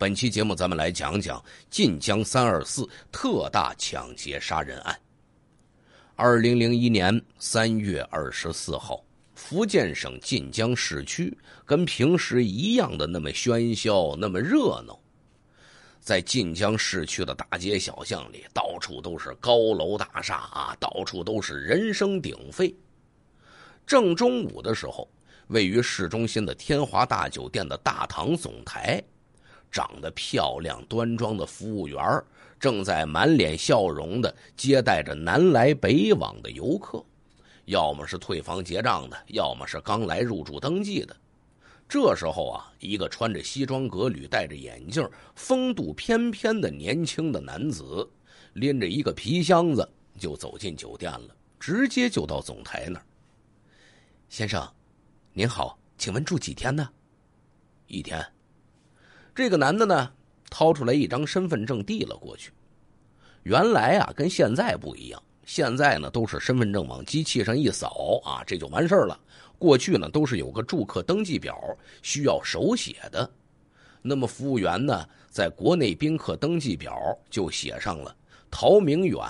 本期节目，咱们来讲讲晋江三二四特大抢劫杀人案。二零零一年三月二十四号，福建省晋江市区跟平时一样的那么喧嚣，那么热闹。在晋江市区的大街小巷里，到处都是高楼大厦啊，到处都是人声鼎沸。正中午的时候，位于市中心的天华大酒店的大堂总台。长得漂亮、端庄的服务员正在满脸笑容的接待着南来北往的游客，要么是退房结账的，要么是刚来入住登记的。这时候啊，一个穿着西装革履、戴着眼镜、风度翩翩的年轻的男子，拎着一个皮箱子就走进酒店了，直接就到总台那儿。先生，您好，请问住几天呢？一天。这个男的呢，掏出来一张身份证递了过去。原来啊，跟现在不一样。现在呢，都是身份证往机器上一扫啊，这就完事儿了。过去呢，都是有个住客登记表，需要手写的。那么服务员呢，在国内宾客登记表就写上了：陶明远，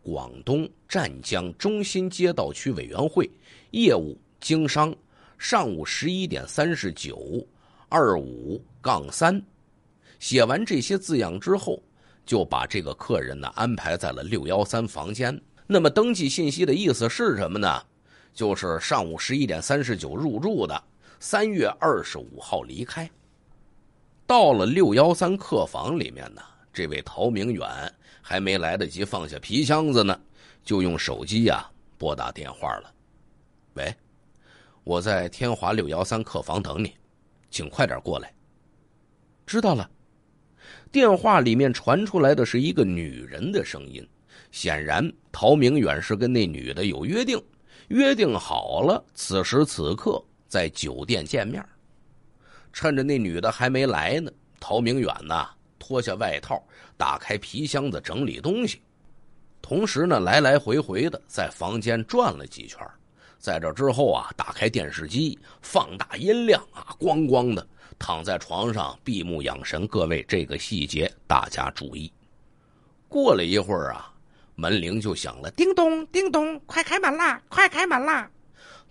广东湛江中心街道区委员会，业务经商，上午十一点三十九二五杠三。写完这些字样之后，就把这个客人呢安排在了六幺三房间。那么登记信息的意思是什么呢？就是上午十一点三十九入住的，三月二十五号离开。到了六幺三客房里面呢，这位陶明远还没来得及放下皮箱子呢，就用手机呀拨打电话了。喂，我在天华六幺三客房等你，请快点过来。知道了。电话里面传出来的是一个女人的声音，显然陶明远是跟那女的有约定，约定好了，此时此刻在酒店见面。趁着那女的还没来呢，陶明远呢脱下外套，打开皮箱子整理东西，同时呢来来回回的在房间转了几圈，在这之后啊，打开电视机，放大音量啊，咣咣的。躺在床上闭目养神，各位这个细节大家注意。过了一会儿啊，门铃就响了，叮咚叮咚，快开门啦，快开门啦！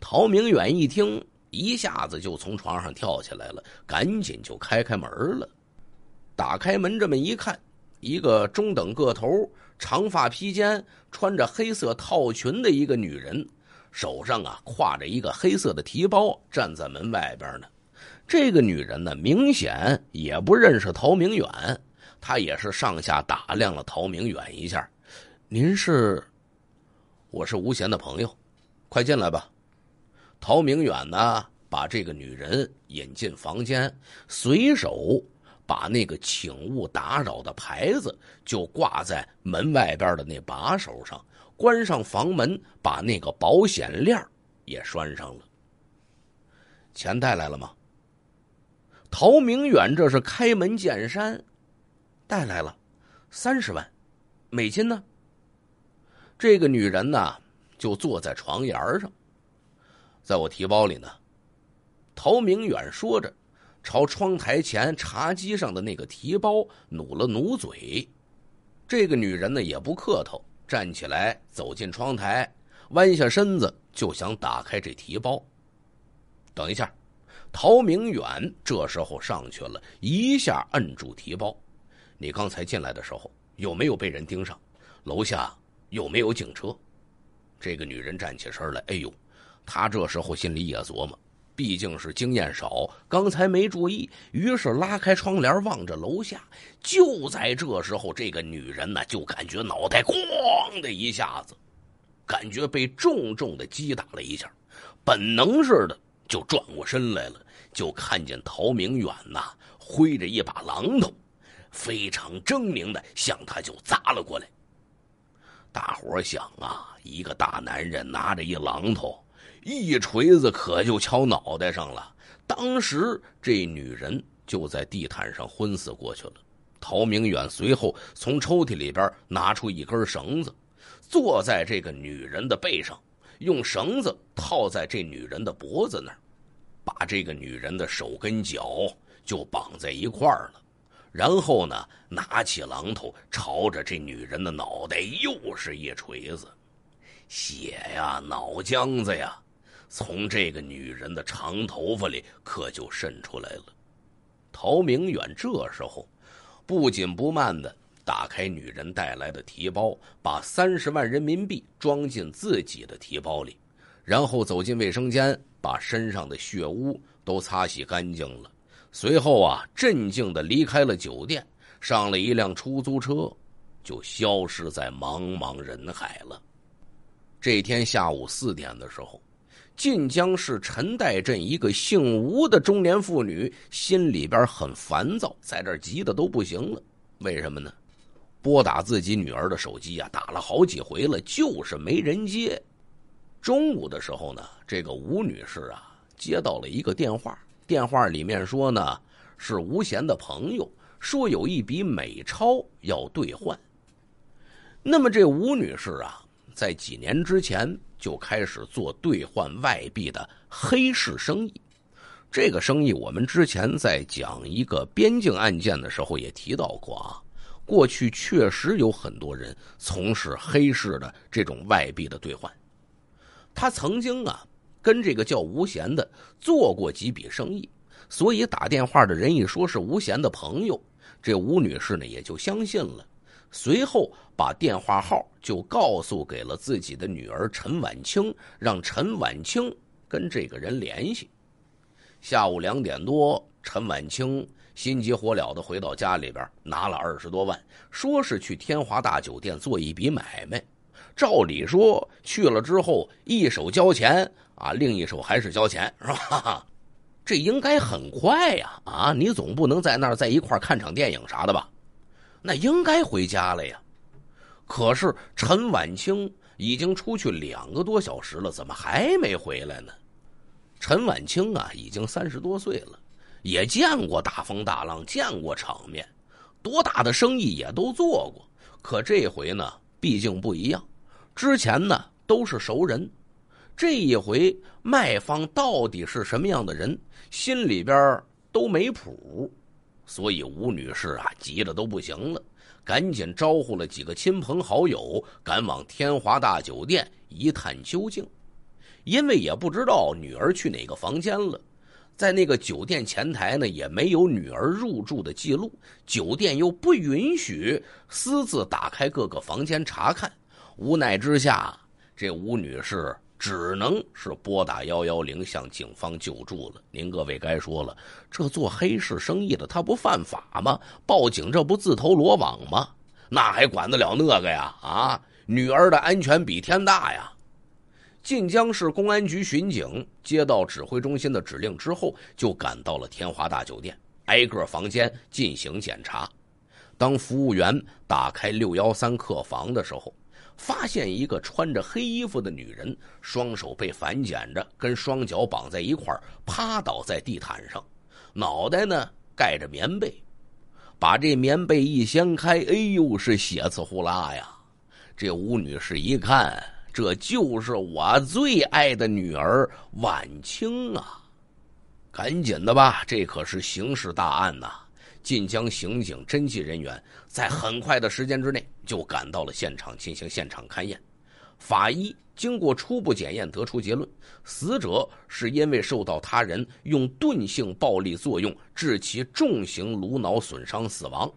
陶明远一听，一下子就从床上跳起来了，赶紧就开开门了。打开门这么一看，一个中等个头、长发披肩、穿着黑色套裙的一个女人，手上啊挎着一个黑色的提包，站在门外边呢。这个女人呢，明显也不认识陶明远，她也是上下打量了陶明远一下。您是？我是吴贤的朋友，快进来吧。陶明远呢，把这个女人引进房间，随手把那个请勿打扰的牌子就挂在门外边的那把手上，关上房门，把那个保险链也拴上了。钱带来了吗？陶明远，这是开门见山，带来了三十万美金呢。这个女人呢，就坐在床沿上，在我提包里呢。陶明远说着，朝窗台前茶几上的那个提包努了努嘴。这个女人呢，也不客套，站起来走进窗台，弯下身子就想打开这提包。等一下。陶明远这时候上去了一下，摁住提包。你刚才进来的时候有没有被人盯上？楼下有没有警车？这个女人站起身来，哎呦，她这时候心里也琢磨，毕竟是经验少，刚才没注意。于是拉开窗帘，望着楼下。就在这时候，这个女人呢，就感觉脑袋咣的一下子，感觉被重重的击打了一下，本能似的就转过身来了。就看见陶明远呐，挥着一把榔头，非常狰狞的向他就砸了过来。大伙想啊，一个大男人拿着一榔头，一锤子可就敲脑袋上了。当时这女人就在地毯上昏死过去了。陶明远随后从抽屉里边拿出一根绳子，坐在这个女人的背上，用绳子套在这女人的脖子那儿。把这个女人的手跟脚就绑在一块儿了，然后呢，拿起榔头，朝着这女人的脑袋又是一锤子，血呀，脑浆子呀，从这个女人的长头发里可就渗出来了。陶明远这时候不紧不慢的打开女人带来的提包，把三十万人民币装进自己的提包里。然后走进卫生间，把身上的血污都擦洗干净了。随后啊，镇静的离开了酒店，上了一辆出租车，就消失在茫茫人海了。这天下午四点的时候，晋江市陈岱镇一个姓吴的中年妇女心里边很烦躁，在这急的都不行了。为什么呢？拨打自己女儿的手机呀，打了好几回了，就是没人接。中午的时候呢，这个吴女士啊接到了一个电话，电话里面说呢是吴贤的朋友说有一笔美钞要兑换。那么这吴女士啊，在几年之前就开始做兑换外币的黑市生意。这个生意我们之前在讲一个边境案件的时候也提到过啊，过去确实有很多人从事黑市的这种外币的兑换。他曾经啊，跟这个叫吴贤的做过几笔生意，所以打电话的人一说是吴贤的朋友，这吴女士呢也就相信了，随后把电话号就告诉给了自己的女儿陈婉清，让陈婉清跟这个人联系。下午两点多，陈婉清心急火燎的回到家里边，拿了二十多万，说是去天华大酒店做一笔买卖。照理说去了之后，一手交钱啊，另一手还是交钱，是吧？这应该很快呀！啊，你总不能在那儿在一块看场电影啥的吧？那应该回家了呀。可是陈婉清已经出去两个多小时了，怎么还没回来呢？陈婉清啊，已经三十多岁了，也见过大风大浪，见过场面，多大的生意也都做过。可这回呢，毕竟不一样。之前呢都是熟人，这一回卖方到底是什么样的人，心里边都没谱，所以吴女士啊急得都不行了，赶紧招呼了几个亲朋好友赶往天华大酒店一探究竟，因为也不知道女儿去哪个房间了，在那个酒店前台呢也没有女儿入住的记录，酒店又不允许私自打开各个房间查看。无奈之下，这吴女士只能是拨打幺幺零向警方求助了。您各位该说了，这做黑市生意的他不犯法吗？报警这不自投罗网吗？那还管得了那个呀？啊，女儿的安全比天大呀！晋江市公安局巡警接到指挥中心的指令之后，就赶到了天华大酒店，挨个房间进行检查。当服务员打开六幺三客房的时候，发现一个穿着黑衣服的女人，双手被反剪着，跟双脚绑在一块趴倒在地毯上，脑袋呢盖着棉被，把这棉被一掀开，哎呦，是血呲呼啦呀！这吴女士一看，这就是我最爱的女儿婉清啊，赶紧的吧，这可是刑事大案呐！晋江刑警侦缉人员在很快的时间之内就赶到了现场进行现场勘验，法医经过初步检验得出结论，死者是因为受到他人用钝性暴力作用致其重型颅脑损伤死亡。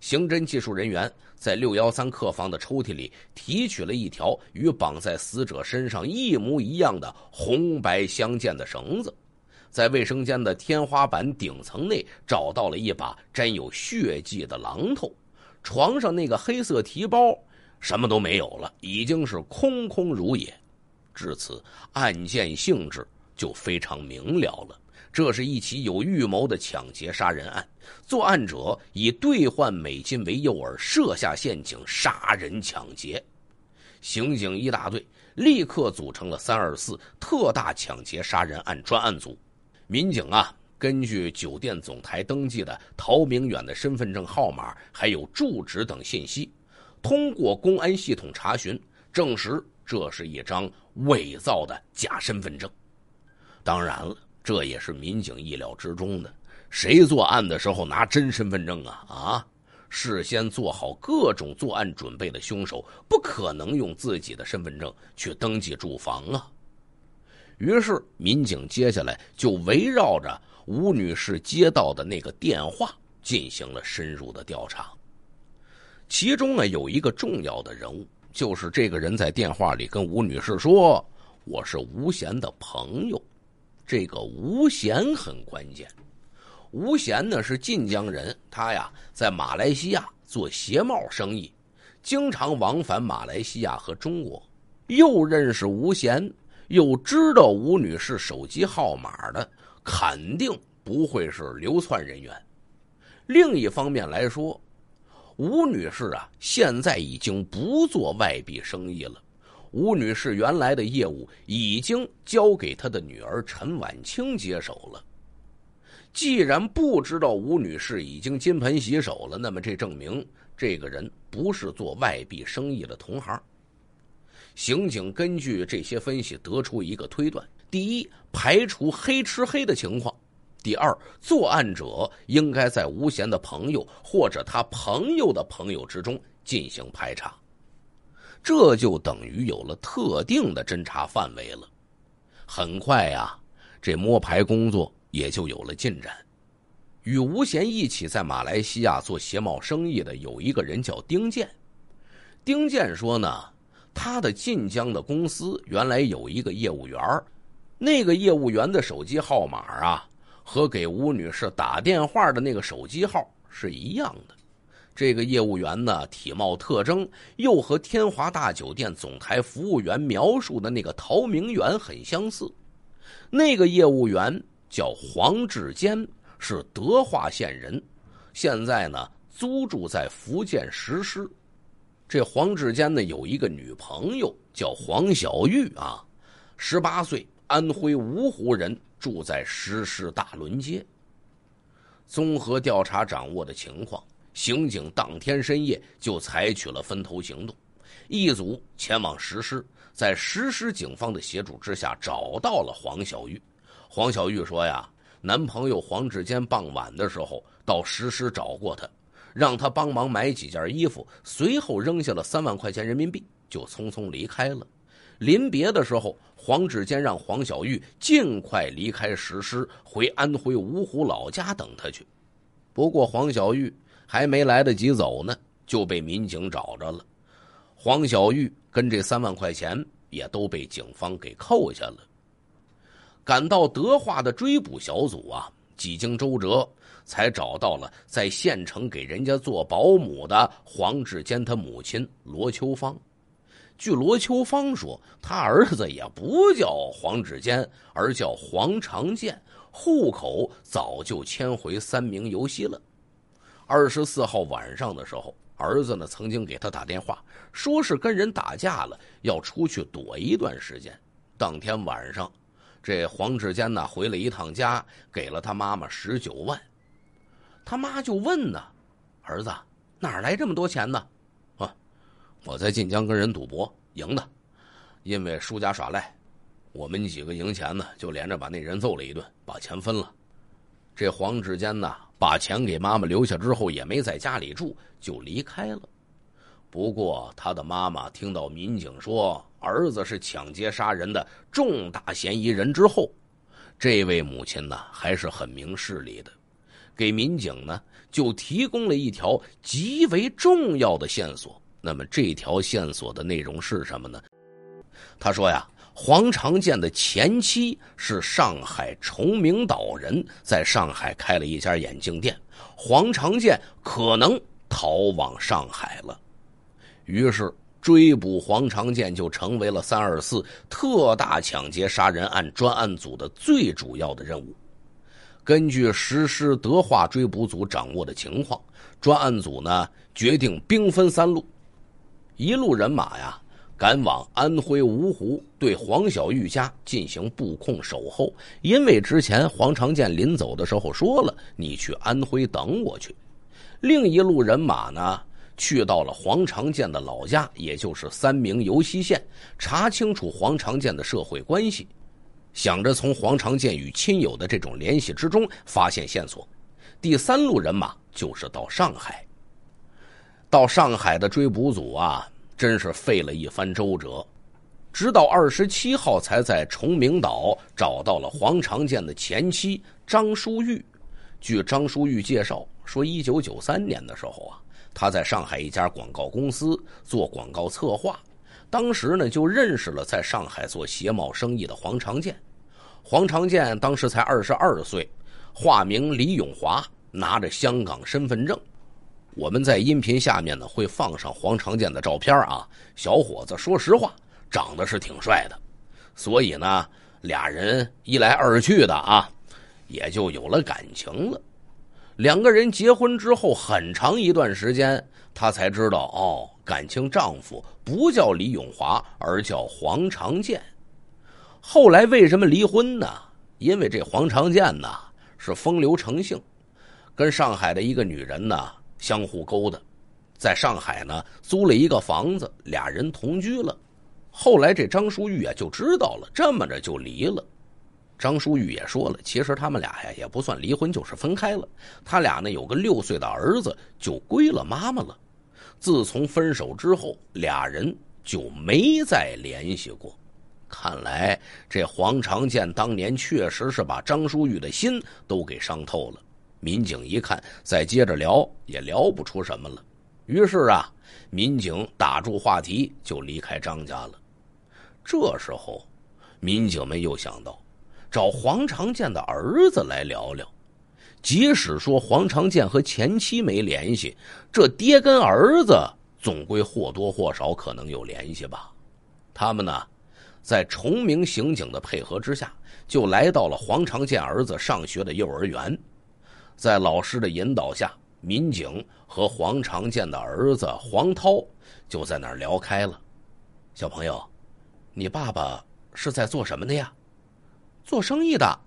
刑侦技术人员在六幺三客房的抽屉里提取了一条与绑在死者身上一模一样的红白相间的绳子。在卫生间的天花板顶层内找到了一把沾有血迹的榔头，床上那个黑色提包什么都没有了，已经是空空如也。至此，案件性质就非常明了了，这是一起有预谋的抢劫杀人案，作案者以兑换美金为诱饵设下陷阱，杀人抢劫。刑警一大队立刻组成了“三二四”特大抢劫杀人案专案组。民警啊，根据酒店总台登记的陶明远的身份证号码还有住址等信息，通过公安系统查询，证实这是一张伪造的假身份证。当然了，这也是民警意料之中的。谁作案的时候拿真身份证啊？啊，事先做好各种作案准备的凶手，不可能用自己的身份证去登记住房啊。于是，民警接下来就围绕着吴女士接到的那个电话进行了深入的调查。其中呢，有一个重要的人物，就是这个人在电话里跟吴女士说：“我是吴贤的朋友。”这个吴贤很关键。吴贤呢是晋江人，他呀在马来西亚做鞋帽生意，经常往返马来西亚和中国，又认识吴贤。又知道吴女士手机号码的，肯定不会是流窜人员。另一方面来说，吴女士啊，现在已经不做外币生意了。吴女士原来的业务已经交给她的女儿陈婉清接手了。既然不知道吴女士已经金盆洗手了，那么这证明这个人不是做外币生意的同行。刑警根据这些分析得出一个推断：第一，排除黑吃黑的情况；第二，作案者应该在吴贤的朋友或者他朋友的朋友之中进行排查。这就等于有了特定的侦查范围了。很快呀，这摸排工作也就有了进展。与吴贤一起在马来西亚做鞋帽生意的有一个人叫丁健。丁健说呢。他的晋江的公司原来有一个业务员，那个业务员的手机号码啊，和给吴女士打电话的那个手机号是一样的。这个业务员呢，体貌特征又和天华大酒店总台服务员描述的那个陶明远很相似。那个业务员叫黄志坚，是德化县人，现在呢租住在福建石狮。这黄志坚呢有一个女朋友叫黄小玉啊，十八岁，安徽芜湖人，住在石狮大轮街。综合调查掌握的情况，刑警当天深夜就采取了分头行动，一组前往石狮，在石狮警方的协助之下找到了黄小玉。黄小玉说呀，男朋友黄志坚傍晚的时候到石狮找过她。让他帮忙买几件衣服，随后扔下了三万块钱人民币，就匆匆离开了。临别的时候，黄志坚让黄小玉尽快离开石狮，回安徽芜湖老家等他去。不过黄小玉还没来得及走呢，就被民警找着了。黄小玉跟这三万块钱也都被警方给扣下了。赶到德化的追捕小组啊，几经周折。才找到了在县城给人家做保姆的黄志坚，他母亲罗秋芳。据罗秋芳说，他儿子也不叫黄志坚，而叫黄长健，户口早就迁回三明尤溪了。二十四号晚上的时候，儿子呢曾经给他打电话，说是跟人打架了，要出去躲一段时间。当天晚上，这黄志坚呢回了一趟家，给了他妈妈十九万。他妈就问呢，儿子哪来这么多钱呢？啊，我在晋江跟人赌博赢的，因为输家耍赖，我们几个赢钱呢，就连着把那人揍了一顿，把钱分了。这黄志坚呢，把钱给妈妈留下之后，也没在家里住，就离开了。不过，他的妈妈听到民警说儿子是抢劫杀人的重大嫌疑人之后，这位母亲呢还是很明事理的。给民警呢，就提供了一条极为重要的线索。那么，这条线索的内容是什么呢？他说呀，黄长健的前妻是上海崇明岛人，在上海开了一家眼镜店。黄长健可能逃往上海了，于是追捕黄长健就成为了三二四特大抢劫杀人案专案组的最主要的任务。根据实施德化追捕组掌握的情况，专案组呢决定兵分三路，一路人马呀赶往安徽芜湖，对黄小玉家进行布控守候，因为之前黄长健临走的时候说了：“你去安徽等我去。”另一路人马呢去到了黄长健的老家，也就是三明尤溪县，查清楚黄长健的社会关系。想着从黄长健与亲友的这种联系之中发现线索，第三路人马就是到上海。到上海的追捕组啊，真是费了一番周折，直到二十七号才在崇明岛找到了黄长健的前妻张淑玉。据张淑玉介绍说，一九九三年的时候啊，他在上海一家广告公司做广告策划。当时呢，就认识了在上海做鞋帽生意的黄长健。黄长健当时才二十二岁，化名李永华，拿着香港身份证。我们在音频下面呢会放上黄长健的照片啊，小伙子，说实话长得是挺帅的。所以呢，俩人一来二去的啊，也就有了感情了。两个人结婚之后，很长一段时间他才知道哦。感情丈夫不叫李永华，而叫黄长健。后来为什么离婚呢？因为这黄长健呢是风流成性，跟上海的一个女人呢相互勾搭，在上海呢租了一个房子，俩人同居了。后来这张淑玉啊就知道了，这么着就离了。张淑玉也说了，其实他们俩呀也不算离婚，就是分开了。他俩呢有个六岁的儿子，就归了妈妈了。自从分手之后，俩人就没再联系过。看来这黄长健当年确实是把张淑玉的心都给伤透了。民警一看，再接着聊也聊不出什么了，于是啊，民警打住话题就离开张家了。这时候，民警们又想到找黄长健的儿子来聊聊。即使说黄长健和前妻没联系，这爹跟儿子总归或多或少可能有联系吧。他们呢，在崇明刑警的配合之下，就来到了黄长健儿子上学的幼儿园，在老师的引导下，民警和黄长健的儿子黄涛就在那儿聊开了。小朋友，你爸爸是在做什么的呀？做生意的。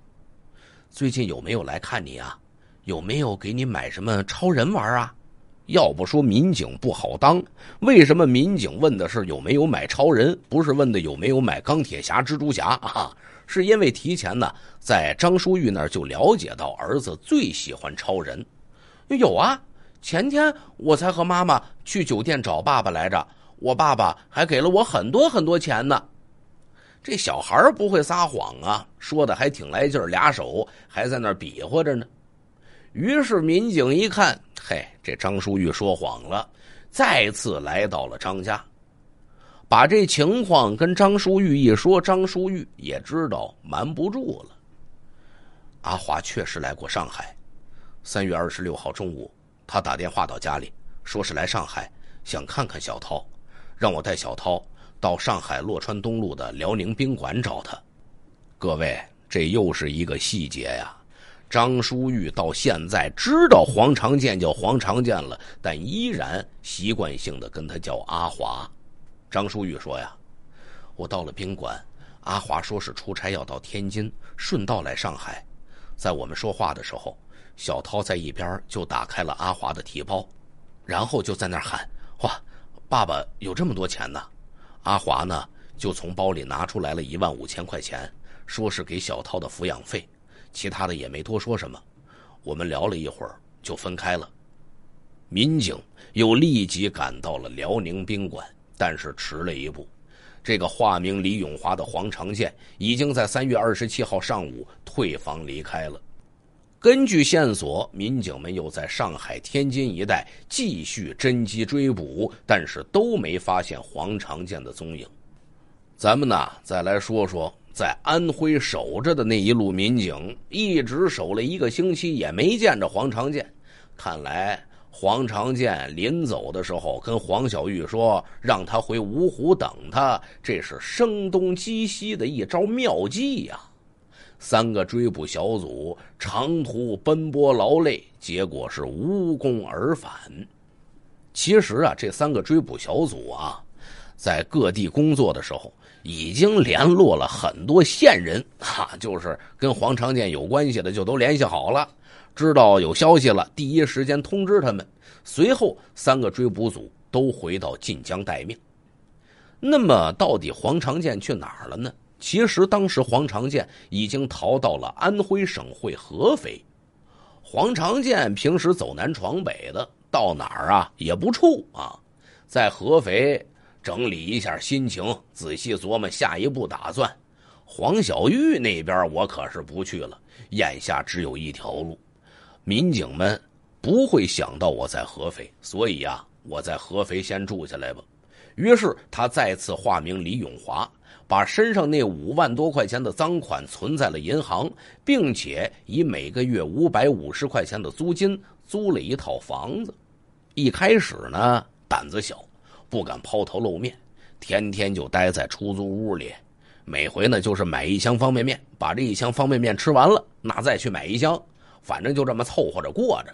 最近有没有来看你啊？有没有给你买什么超人玩啊？要不说民警不好当？为什么民警问的是有没有买超人，不是问的有没有买钢铁侠、蜘蛛侠啊？是因为提前呢，在张淑玉那儿就了解到儿子最喜欢超人。有啊，前天我才和妈妈去酒店找爸爸来着，我爸爸还给了我很多很多钱呢。这小孩不会撒谎啊，说的还挺来劲儿，俩手还在那儿比划着呢。于是民警一看，嘿，这张淑玉说谎了，再次来到了张家，把这情况跟张淑玉一说，张淑玉也知道瞒不住了。阿华确实来过上海，三月二十六号中午，他打电话到家里，说是来上海想看看小涛，让我带小涛到上海洛川东路的辽宁宾馆找他。各位，这又是一个细节呀。张淑玉到现在知道黄长健叫黄长健了，但依然习惯性的跟他叫阿华。张淑玉说：“呀，我到了宾馆，阿华说是出差要到天津，顺道来上海。在我们说话的时候，小涛在一边就打开了阿华的提包，然后就在那喊：‘哇，爸爸有这么多钱呢！’阿华呢，就从包里拿出来了一万五千块钱，说是给小涛的抚养费。”其他的也没多说什么，我们聊了一会儿就分开了。民警又立即赶到了辽宁宾馆，但是迟了一步，这个化名李永华的黄长健已经在三月二十七号上午退房离开了。根据线索，民警们又在上海、天津一带继续侦缉追捕，但是都没发现黄长健的踪影。咱们呢，再来说说。在安徽守着的那一路民警，一直守了一个星期，也没见着黄长健。看来黄长健临走的时候跟黄小玉说，让他回芜湖等他，这是声东击西的一招妙计呀。三个追捕小组长途奔波劳累，结果是无功而返。其实啊，这三个追捕小组啊，在各地工作的时候。已经联络了很多线人，哈，就是跟黄长健有关系的，就都联系好了，知道有消息了，第一时间通知他们。随后，三个追捕组都回到晋江待命。那么，到底黄长健去哪儿了呢？其实，当时黄长健已经逃到了安徽省会合肥。黄长健平时走南闯北的，到哪儿啊也不怵啊，在合肥。整理一下心情，仔细琢磨下一步打算。黄小玉那边我可是不去了，眼下只有一条路。民警们不会想到我在合肥，所以啊，我在合肥先住下来吧。于是他再次化名李永华，把身上那五万多块钱的赃款存在了银行，并且以每个月五百五十块钱的租金租了一套房子。一开始呢，胆子小。不敢抛头露面，天天就待在出租屋里，每回呢就是买一箱方便面，把这一箱方便面吃完了，那再去买一箱，反正就这么凑合着过着。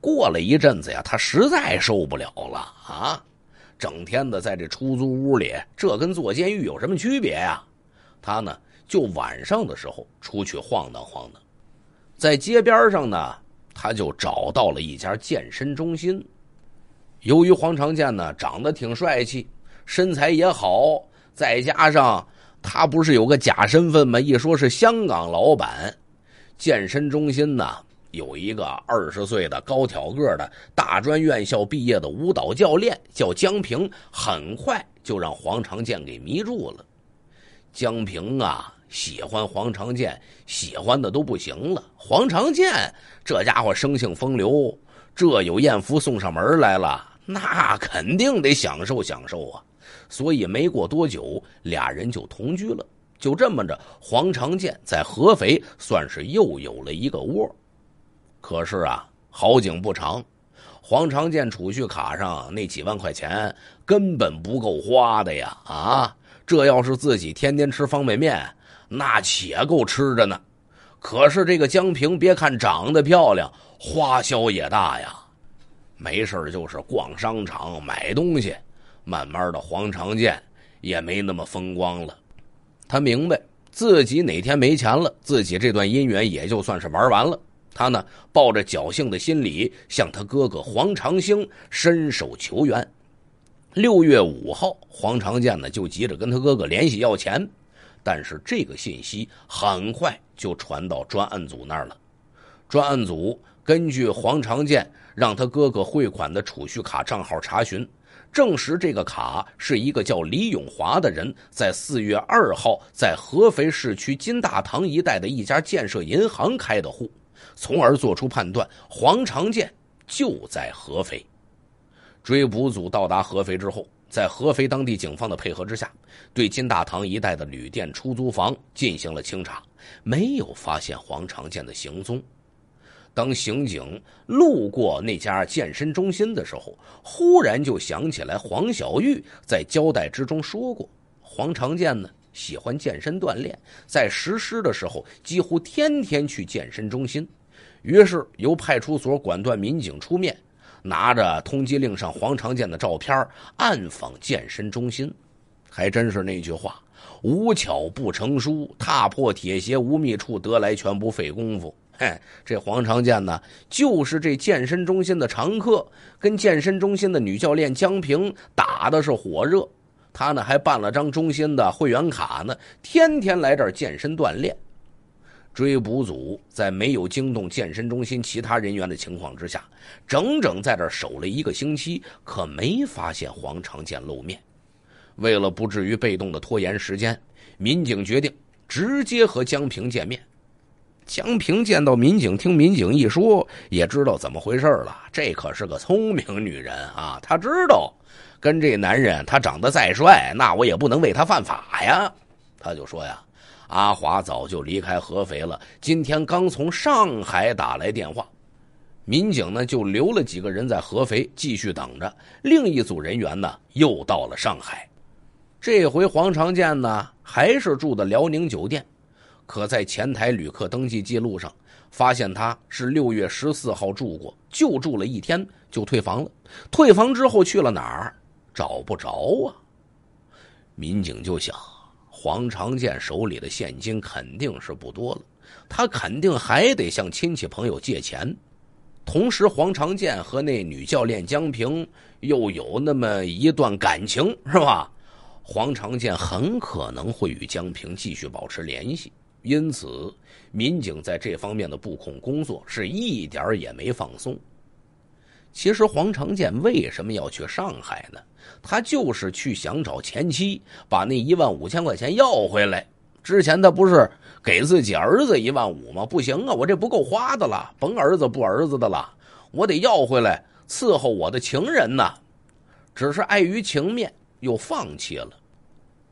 过了一阵子呀，他实在受不了了啊，整天的在这出租屋里，这跟坐监狱有什么区别呀？他呢就晚上的时候出去晃荡晃荡，在街边上呢，他就找到了一家健身中心。由于黄长健呢长得挺帅气，身材也好，再加上他不是有个假身份吗？一说是香港老板，健身中心呢有一个二十岁的高挑个的大专院校毕业的舞蹈教练叫江平，很快就让黄长健给迷住了。江平啊喜欢黄长健，喜欢的都不行了。黄长健这家伙生性风流，这有艳福送上门来了。那肯定得享受享受啊，所以没过多久，俩人就同居了。就这么着，黄长健在合肥算是又有了一个窝。可是啊，好景不长，黄长健储蓄卡上那几万块钱根本不够花的呀！啊，这要是自己天天吃方便面，那且够吃着呢。可是这个江平，别看长得漂亮，花销也大呀。没事就是逛商场买东西，慢慢的黄长健也没那么风光了。他明白自己哪天没钱了，自己这段姻缘也就算是玩完了。他呢，抱着侥幸的心理向他哥哥黄长兴伸手求援。六月五号，黄长健呢就急着跟他哥哥联系要钱，但是这个信息很快就传到专案组那儿了。专案组根据黄长健。让他哥哥汇款的储蓄卡账号查询，证实这个卡是一个叫李永华的人在四月二号在合肥市区金大堂一带的一家建设银行开的户，从而做出判断黄长健就在合肥。追捕组到达合肥之后，在合肥当地警方的配合之下，对金大堂一带的旅店、出租房进行了清查，没有发现黄长健的行踪。当刑警路过那家健身中心的时候，忽然就想起来黄小玉在交代之中说过，黄长健呢喜欢健身锻炼，在实施的时候几乎天天去健身中心。于是由派出所管段民警出面，拿着通缉令上黄长健的照片暗访健身中心。还真是那句话，无巧不成书，踏破铁鞋无觅处，得来全不费工夫。嘿，这黄长健呢，就是这健身中心的常客，跟健身中心的女教练江平打的是火热。他呢还办了张中心的会员卡呢，天天来这儿健身锻炼。追捕组在没有惊动健身中心其他人员的情况之下，整整在这儿守了一个星期，可没发现黄长健露面。为了不至于被动的拖延时间，民警决定直接和江平见面。江平见到民警，听民警一说，也知道怎么回事了。这可是个聪明女人啊，她知道，跟这男人他长得再帅，那我也不能为他犯法呀。他就说呀：“阿华早就离开合肥了，今天刚从上海打来电话。”民警呢就留了几个人在合肥继续等着，另一组人员呢又到了上海。这回黄长健呢还是住的辽宁酒店。可在前台旅客登记记录上，发现他是六月十四号住过，就住了一天就退房了。退房之后去了哪儿？找不着啊！民警就想，黄长健手里的现金肯定是不多了，他肯定还得向亲戚朋友借钱。同时，黄长健和那女教练江平又有那么一段感情，是吧？黄长健很可能会与江平继续保持联系。因此，民警在这方面的布控工作是一点也没放松。其实，黄长健为什么要去上海呢？他就是去想找前妻，把那一万五千块钱要回来。之前他不是给自己儿子一万五吗？不行啊，我这不够花的了，甭儿子不儿子的了，我得要回来伺候我的情人呢。只是碍于情面，又放弃了。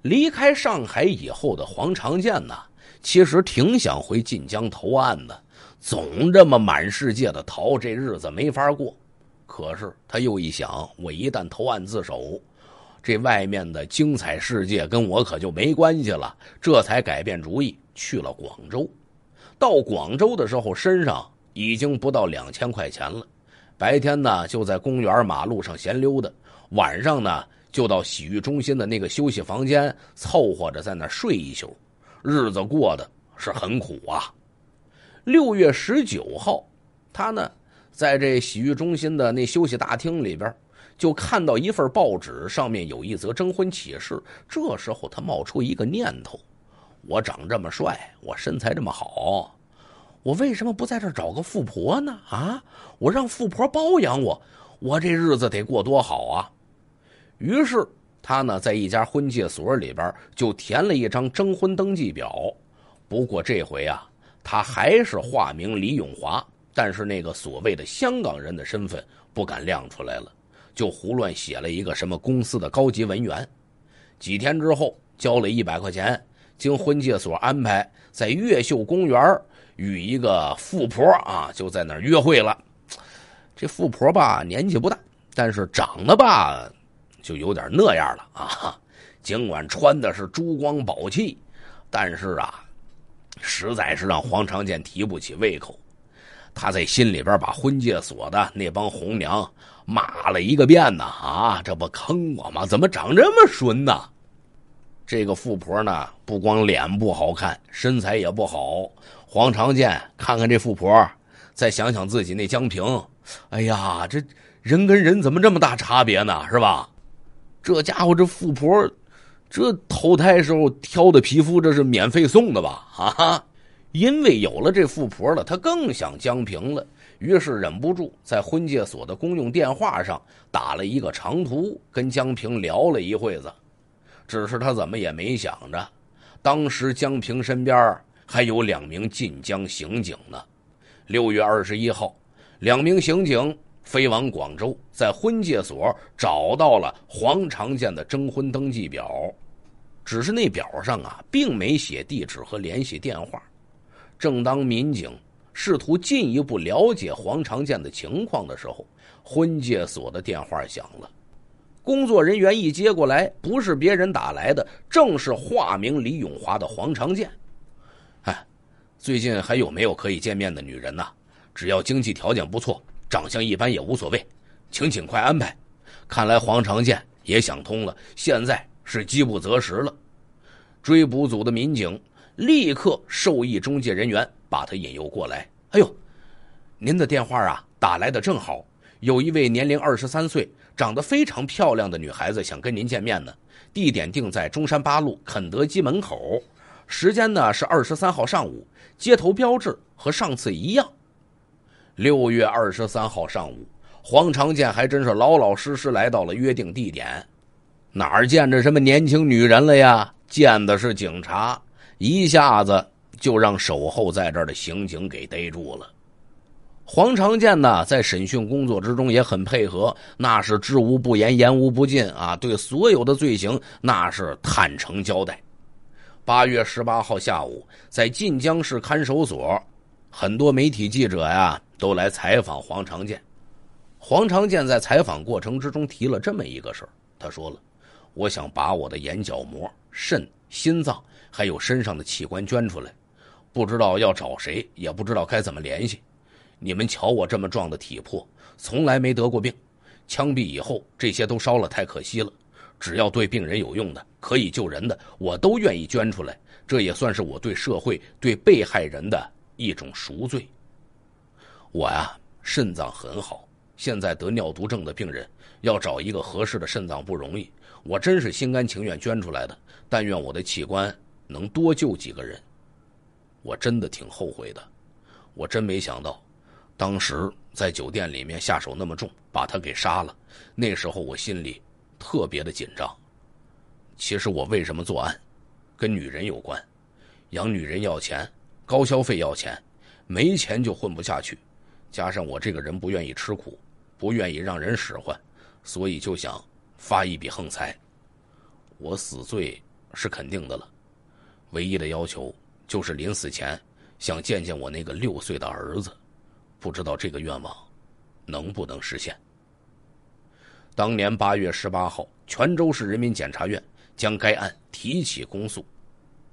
离开上海以后的黄长健呢？其实挺想回晋江投案的，总这么满世界的逃，这日子没法过。可是他又一想，我一旦投案自首，这外面的精彩世界跟我可就没关系了。这才改变主意，去了广州。到广州的时候，身上已经不到两千块钱了。白天呢，就在公园、马路上闲溜达；晚上呢，就到洗浴中心的那个休息房间，凑合着在那睡一宿。日子过的是很苦啊。六月十九号，他呢在这洗浴中心的那休息大厅里边，就看到一份报纸，上面有一则征婚启事。这时候他冒出一个念头：我长这么帅，我身材这么好，我为什么不在这找个富婆呢？啊，我让富婆包养我，我这日子得过多好啊！于是。他呢，在一家婚介所里边就填了一张征婚登记表，不过这回啊，他还是化名李永华，但是那个所谓的香港人的身份不敢亮出来了，就胡乱写了一个什么公司的高级文员。几天之后，交了一百块钱，经婚介所安排，在越秀公园与一个富婆啊就在那儿约会了。这富婆吧，年纪不大，但是长得吧。就有点那样了啊！尽管穿的是珠光宝气，但是啊，实在是让黄长健提不起胃口。他在心里边把婚介所的那帮红娘骂了一个遍呢！啊，这不坑我吗？怎么长这么顺呢？这个富婆呢，不光脸不好看，身材也不好。黄长健看看这富婆，再想想自己那江平，哎呀，这人跟人怎么这么大差别呢？是吧？这家伙这富婆，这投胎时候挑的皮肤，这是免费送的吧？啊，因为有了这富婆了，他更想江平了，于是忍不住在婚介所的公用电话上打了一个长途，跟江平聊了一会子。只是他怎么也没想着，当时江平身边还有两名晋江刑警呢。六月二十一号，两名刑警。飞往广州，在婚介所找到了黄长健的征婚登记表，只是那表上啊，并没写地址和联系电话。正当民警试图进一步了解黄长健的情况的时候，婚介所的电话响了，工作人员一接过来，不是别人打来的，正是化名李永华的黄长健。哎，最近还有没有可以见面的女人呢？只要经济条件不错。长相一般也无所谓，请尽快安排。看来黄长健也想通了，现在是饥不择食了。追捕组的民警立刻授意中介人员把他引诱过来。哎呦，您的电话啊，打来的正好，有一位年龄二十三岁、长得非常漂亮的女孩子想跟您见面呢，地点定在中山八路肯德基门口，时间呢是二十三号上午，街头标志和上次一样。六月二十三号上午，黄长健还真是老老实实来到了约定地点，哪儿见着什么年轻女人了呀？见的是警察，一下子就让守候在这儿的刑警给逮住了。黄长健呢，在审讯工作之中也很配合，那是知无不言，言无不尽啊，对所有的罪行那是坦诚交代。八月十八号下午，在晋江市看守所，很多媒体记者呀。都来采访黄长健，黄长健在采访过程之中提了这么一个事儿，他说了：“我想把我的眼角膜、肾、心脏还有身上的器官捐出来，不知道要找谁，也不知道该怎么联系。你们瞧我这么壮的体魄，从来没得过病。枪毙以后，这些都烧了，太可惜了。只要对病人有用的，可以救人的，我都愿意捐出来，这也算是我对社会、对被害人的一种赎罪。”我呀，肾脏很好。现在得尿毒症的病人要找一个合适的肾脏不容易。我真是心甘情愿捐出来的。但愿我的器官能多救几个人。我真的挺后悔的。我真没想到，当时在酒店里面下手那么重，把他给杀了。那时候我心里特别的紧张。其实我为什么作案，跟女人有关。养女人要钱，高消费要钱，没钱就混不下去。加上我这个人不愿意吃苦，不愿意让人使唤，所以就想发一笔横财。我死罪是肯定的了，唯一的要求就是临死前想见见我那个六岁的儿子。不知道这个愿望能不能实现？当年八月十八号，泉州市人民检察院将该案提起公诉，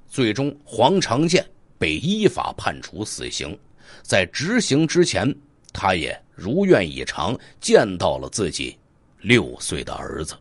最终黄长健被依法判处死刑，在执行之前。他也如愿以偿，见到了自己六岁的儿子。